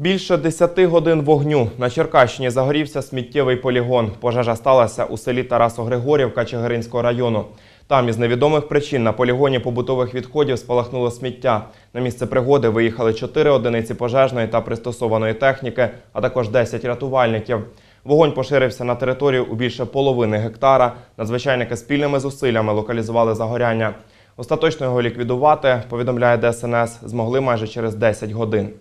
Більше 10 годин вогню на Черкащині загорівся сміттєвий полігон. Пожежа сталася у селі Тарасо-Григорівка Чигиринського району. Там із невідомих причин на полігоні побутових відходів спалахнуло сміття. На місце пригоди виїхали 4 одиниці пожежної та пристосованої техніки, а також 10 рятувальників. Вогонь поширився на територію у більше половини гектара. Надзвичайники спільними зусиллями локалізували загоряння. Остаточно його ліквідувати повідомляє ДСНС. Змогли майже через 10 годин.